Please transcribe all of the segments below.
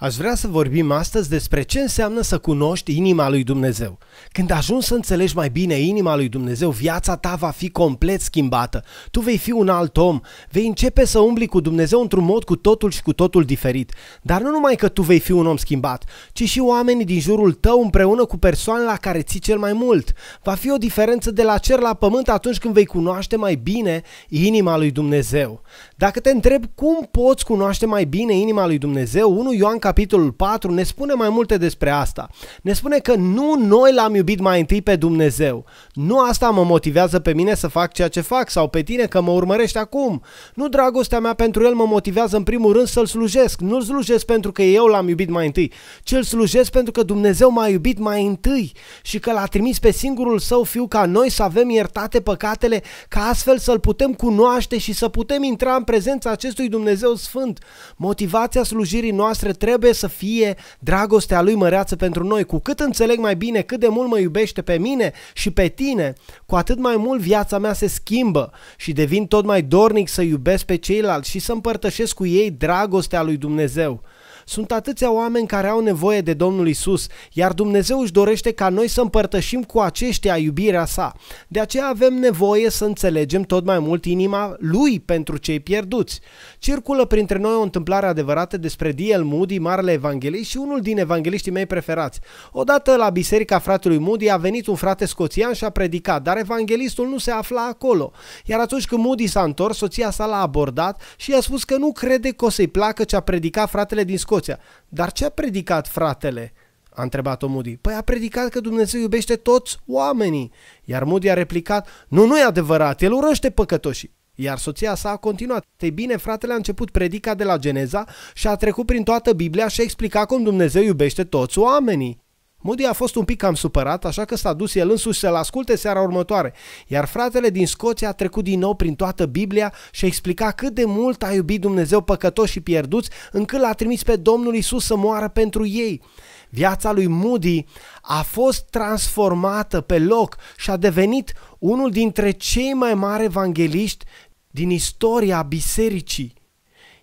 Aș vrea să vorbim astăzi despre ce înseamnă să cunoști inima lui Dumnezeu. Când ajungi să înțelegi mai bine inima lui Dumnezeu, viața ta va fi complet schimbată. Tu vei fi un alt om, vei începe să umbli cu Dumnezeu într-un mod cu totul și cu totul diferit. Dar nu numai că tu vei fi un om schimbat, ci și oamenii din jurul tău împreună cu persoanele la care ții cel mai mult. Va fi o diferență de la cer la pământ atunci când vei cunoaște mai bine inima lui Dumnezeu. Dacă te întreb cum poți cunoaște mai bine inima lui Dumnezeu, unul Ioan capitolul 4, ne spune mai multe despre asta. Ne spune că nu noi l-am iubit mai întâi pe Dumnezeu. Nu asta mă motivează pe mine să fac ceea ce fac sau pe tine că mă urmărești acum. Nu dragostea mea pentru el mă motivează în primul rând să-l slujesc. Nu-l slujesc pentru că eu l-am iubit mai întâi, ci îl slujesc pentru că Dumnezeu m-a iubit mai întâi și că l-a trimis pe singurul său fiu ca noi să avem iertate păcatele, ca astfel să-l putem cunoaște și să putem intra în prezența acestui Dumnezeu Sfânt. Motivația slujirii noastre trebuie trebuie să fie dragostea lui măreață pentru noi. Cu cât înțeleg mai bine cât de mult mă iubește pe mine și pe tine, cu atât mai mult viața mea se schimbă și devin tot mai dornic să iubesc pe ceilalți și să împărtășesc cu ei dragostea lui Dumnezeu. Sunt atâția oameni care au nevoie de Domnul Isus, iar Dumnezeu își dorește ca noi să împărtășim cu aceștia iubirea sa. De aceea avem nevoie să înțelegem tot mai mult inima lui pentru cei pierduți. Circulă printre noi o întâmplare adevărată despre D.L. Moody, marele evanghelist și unul din evangeliștii mei preferați. Odată la biserica fratelui Moody a venit un frate scoțian și a predicat, dar evanghelistul nu se afla acolo. Iar atunci când Moody s-a întors, soția sa l-a abordat și i-a spus că nu crede că o să-i placă ce a predicat fratele din Scoția Scoția. Dar ce a predicat fratele? A întrebat-o Moody. Păi a predicat că Dumnezeu iubește toți oamenii. Iar Moody a replicat, nu, nu e adevărat, el urăște păcătoșii. Iar soția sa a continuat. Te bine, fratele a început predica de la Geneza și a trecut prin toată Biblia și a explicat cum Dumnezeu iubește toți oamenii. Moody a fost un pic cam supărat, așa că s-a dus el însuși să-l asculte seara următoare, iar fratele din Scoția a trecut din nou prin toată Biblia și a explicat cât de mult a iubit Dumnezeu păcătoși și pierduți, încât l-a trimis pe Domnul Isus să moară pentru ei. Viața lui Moody a fost transformată pe loc și a devenit unul dintre cei mai mari evangeliști din istoria bisericii.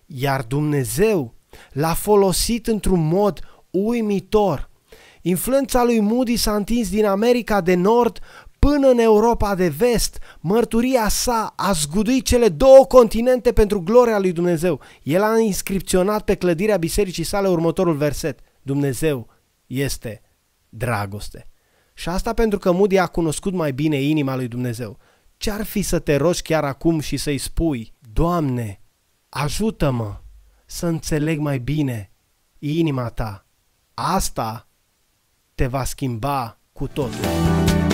Iar Dumnezeu l-a folosit într-un mod uimitor – Influența lui Moody s-a întins din America de Nord până în Europa de Vest. Mărturia sa a zguduit cele două continente pentru gloria lui Dumnezeu. El a inscripționat pe clădirea bisericii sale următorul verset. Dumnezeu este dragoste. Și asta pentru că Moody a cunoscut mai bine inima lui Dumnezeu. Ce-ar fi să te rogi chiar acum și să-i spui, Doamne, ajută-mă să înțeleg mai bine inima ta. Asta te va schimba cu totul.